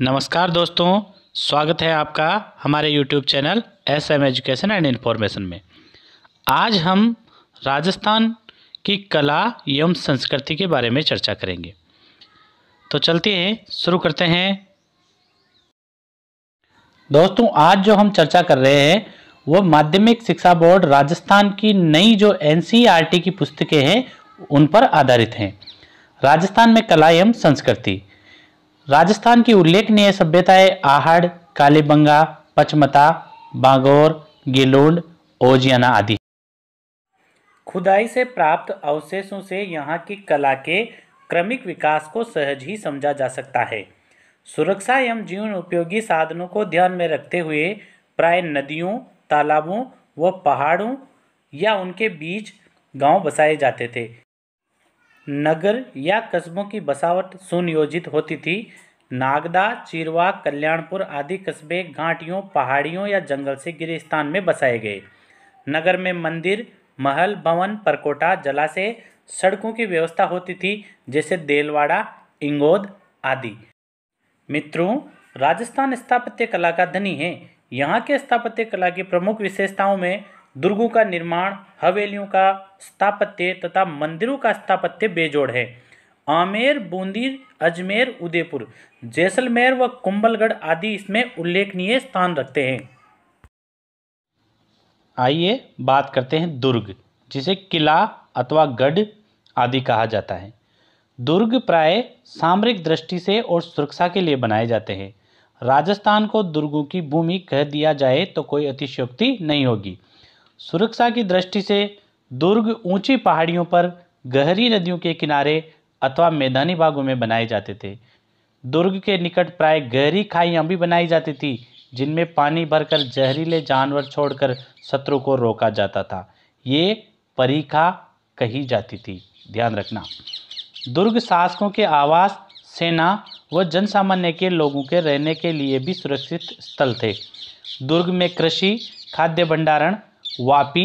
नमस्कार दोस्तों स्वागत है आपका हमारे YouTube channel S M education and information में आज हम राजस्थान की कला एवं संस्कृति के बारे में चर्चा करेंगे तो चलते हैं शुरू करते हैं दोस्तों आज जो हम चर्चा कर रहे हैं वो माध्यमिक शिक्षा बोर्ड राजस्थान की नई जो एन e की पुस्तकें हैं उन पर आधारित हैं राजस्थान में कला एवं संस्कृति राजस्थान की उल्लेखनीय सभ्यताएं आहड़ कालीबंगा पचमता बागौर गिलोल ओजियाना आदि खुदाई से प्राप्त अवशेषों से यहाँ की कला के क्रमिक विकास को सहज ही समझा जा सकता है सुरक्षा एवं जीवन उपयोगी साधनों को ध्यान में रखते हुए प्राय नदियों तालाबों व पहाड़ों या उनके बीच गांव बसाए जाते थे नगर या कस्बों की बसावट सुनियोजित होती थी नागदा चीरवा कल्याणपुर आदि कस्बे घाटियों पहाड़ियों या जंगल से गिरे स्थान में बसाए गए नगर में मंदिर महल भवन परकोटा जलाशय सड़कों की व्यवस्था होती थी जैसे देलवाड़ा इंगोद आदि मित्रों राजस्थान स्थापत्य कला का धनी है यहाँ के स्थापत्य कला की प्रमुख विशेषताओं में दुर्गों का निर्माण हवेलियों का स्थापत्य तथा मंदिरों का स्थापत्य बेजोड़ है आमेर बूंदी अजमेर उदयपुर जैसलमेर व कुंभलगढ़ आदि इसमें उल्लेखनीय स्थान रखते हैं आइए बात करते हैं दुर्ग जिसे किला अथवा गढ़ आदि कहा जाता है दुर्ग प्राय सामरिक दृष्टि से और सुरक्षा के लिए बनाए जाते हैं राजस्थान को दुर्गों की भूमि कह दिया जाए तो कोई अतिशयोक्ति नहीं होगी सुरक्षा की दृष्टि से दुर्ग ऊंची पहाड़ियों पर गहरी नदियों के किनारे अथवा मैदानी बागों में बनाए जाते थे दुर्ग के निकट प्राय गहरी खाइयाँ भी बनाई जाती थी जिनमें पानी भरकर जहरीले जानवर छोड़कर शत्रु को रोका जाता था ये परीखा कही जाती थी ध्यान रखना दुर्ग शासकों के आवास सेना व जनसामान्य के लोगों के रहने के लिए भी सुरक्षित स्थल थे दुर्ग में कृषि खाद्य भंडारण वापी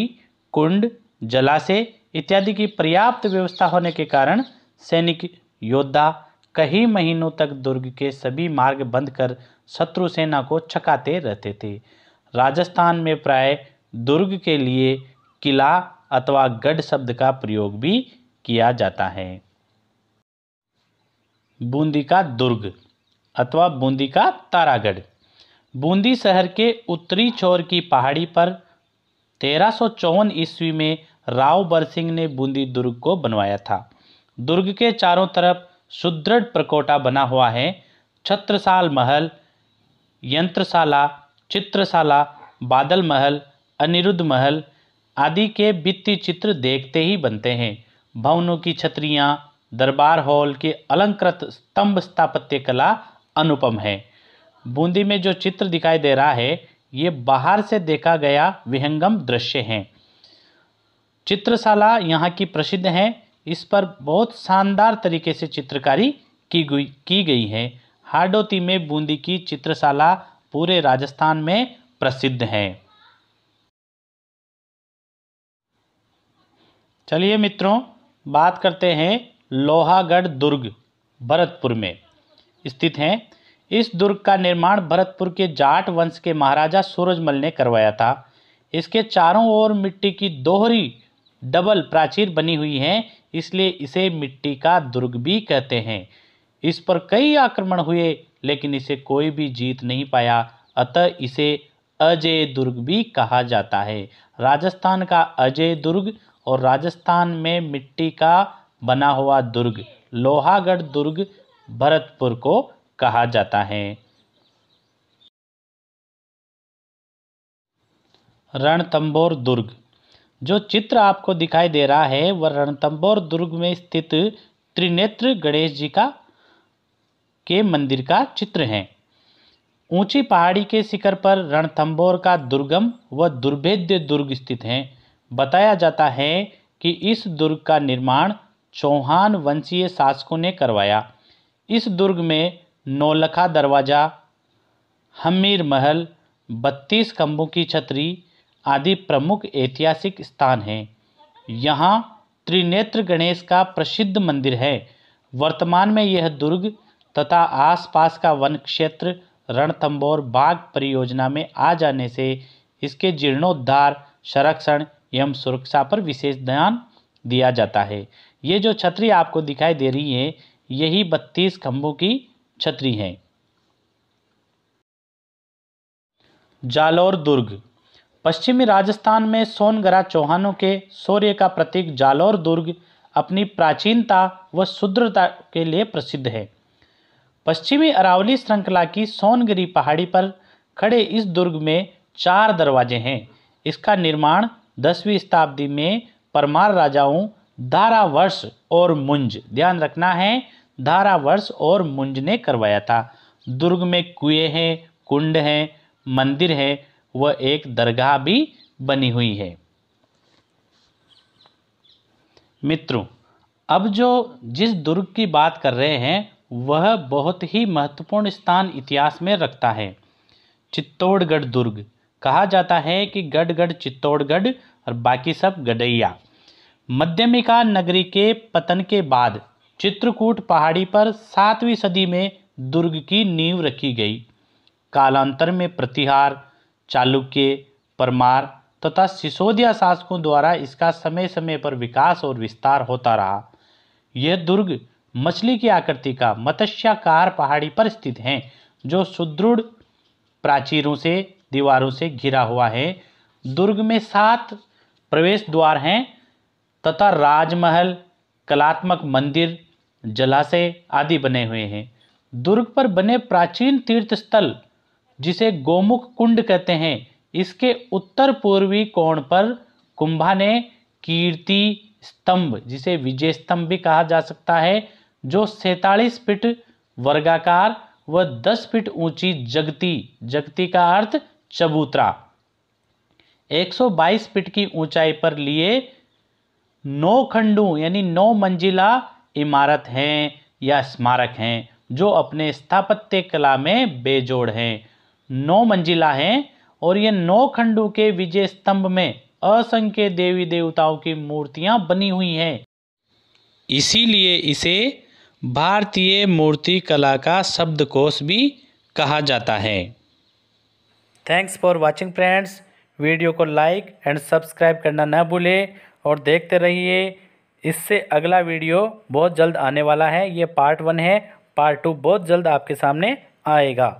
कुंड जलाशय इत्यादि की पर्याप्त व्यवस्था होने के कारण सैनिक योद्धा कई महीनों तक दुर्ग के सभी मार्ग बंद कर शत्रु सेना को छकाते रहते थे राजस्थान में प्राय दुर्ग के लिए किला अथवा गढ़ शब्द का प्रयोग भी किया जाता है बूंदी का दुर्ग अथवा बूंदी का तारागढ़ बूंदी शहर के उत्तरी छोर की पहाड़ी पर तेरह सौ चौवन ईस्वी में राव बरसिंह ने बूंदी दुर्ग को बनवाया था दुर्ग के चारों तरफ सुदृढ़ प्रकोटा बना हुआ है छत्रसाल महल यंत्रशाला चित्रशाला बादल महल अनिरुद्ध महल आदि के वित्तीय चित्र देखते ही बनते हैं भवनों की छतरियाँ दरबार हॉल के अलंकृत स्तंभ स्थापत्य कला अनुपम है बूंदी में जो चित्र दिखाई दे रहा है ये बाहर से देखा गया विहंगम दृश्य हैं चित्रशाला यहाँ की प्रसिद्ध है इस पर बहुत शानदार तरीके से चित्रकारी की गई की गई है हाडोती में बूंदी की चित्रशाला पूरे राजस्थान में प्रसिद्ध है चलिए मित्रों बात करते हैं लोहागढ़ दुर्ग भरतपुर में स्थित हैं इस दुर्ग का निर्माण भरतपुर के जाट वंश के महाराजा सूरजमल ने करवाया था इसके चारों ओर मिट्टी की दोहरी डबल प्राचीर बनी हुई है इसलिए इसे मिट्टी का दुर्ग भी कहते हैं इस पर कई आक्रमण हुए लेकिन इसे कोई भी जीत नहीं पाया अतः इसे अजय दुर्ग भी कहा जाता है राजस्थान का अजय दुर्ग और राजस्थान में मिट्टी का बना हुआ दुर्ग लोहागढ़ दुर्ग भरतपुर को कहा जाता है रणतंबोर दुर्ग जो चित्र आपको दिखाई दे रहा है वह रणतंबोर दुर्ग में स्थित त्रिनेत्र गणेश जी का के मंदिर का चित्र है ऊंची पहाड़ी के शिखर पर रणथंबोर का दुर्गम व दुर्भेद्य दुर्ग स्थित है बताया जाता है कि इस दुर्ग का निर्माण चौहान वंशीय शासकों ने करवाया इस दुर्ग में नौलखा दरवाज़ा हमीर महल बत्तीस खम्भों की छतरी आदि प्रमुख ऐतिहासिक स्थान हैं यहाँ त्रिनेत्र गणेश का प्रसिद्ध मंदिर है वर्तमान में यह दुर्ग तथा आसपास का वन क्षेत्र रणथम्बोर बाघ परियोजना में आ जाने से इसके जीर्णोद्धार संरक्षण एवं सुरक्षा पर विशेष ध्यान दिया जाता है ये जो छतरी आपको दिखाई दे रही है यही बत्तीस खम्भों की छतरी हैं जालौर दुर्ग पश्चिमी राजस्थान में सोनगरा चौहानों के शौर्य का प्रतीक जालौर दुर्ग अपनी प्राचीनता व शुद्रता के लिए प्रसिद्ध है पश्चिमी अरावली श्रृंखला की सोनगिरी पहाड़ी पर खड़े इस दुर्ग में चार दरवाजे हैं इसका निर्माण दसवीं शताब्दी में परमार राजाओं वर्ष और मुंज ध्यान रखना है धारावर्ष और मुंज ने करवाया था दुर्ग में कुएं हैं कुंड हैं मंदिर है व एक दरगाह भी बनी हुई है मित्रों अब जो जिस दुर्ग की बात कर रहे हैं वह बहुत ही महत्वपूर्ण स्थान इतिहास में रखता है चित्तौड़गढ़ दुर्ग कहा जाता है कि गढ़गढ़ चित्तौड़गढ़ और बाकी सब गडैया मध्यमिका नगरी के पतन के बाद चित्रकूट पहाड़ी पर सातवीं सदी में दुर्ग की नींव रखी गई कालांतर में प्रतिहार चालुक्य परमार तथा सिसोदिया शासकों द्वारा इसका समय समय पर विकास और विस्तार होता रहा यह दुर्ग मछली की आकृति का मत्स्याकार पहाड़ी पर स्थित हैं जो सुदृढ़ प्राचीरों से दीवारों से घिरा हुआ है दुर्ग में सात प्रवेश द्वार हैं तथा राजमहल कलात्मक मंदिर जलाशय आदि बने हुए हैं दुर्ग पर बने प्राचीन तीर्थ स्थल जिसे गोमुख कुंड कहते हैं इसके उत्तर पूर्वी कोण पर कुंभा ने कीर्ति स्तंभ जिसे विजय स्तंभ भी कहा जा सकता है जो सैतालीस फीट वर्गाकार व दस फीट ऊंची जगती जगती का अर्थ चबूतरा 122 फीट की ऊंचाई पर लिए नौ खंडों यानी नौ मंजिला इमारत हैं या स्मारक हैं जो अपने स्थापत्य कला में बेजोड़ हैं नौ मंजिला हैं और ये नौ खंडों के विजय स्तंभ में असंख्य देवी देवताओं की मूर्तियाँ बनी हुई हैं इसीलिए इसे भारतीय मूर्ति कला का शब्दकोश भी कहा जाता है thanks for watching friends video को लाइक एंड सब्सक्राइब करना ना भूलें और देखते रहिए इससे अगला वीडियो बहुत जल्द आने वाला है ये पार्ट वन है पार्ट टू बहुत जल्द आपके सामने आएगा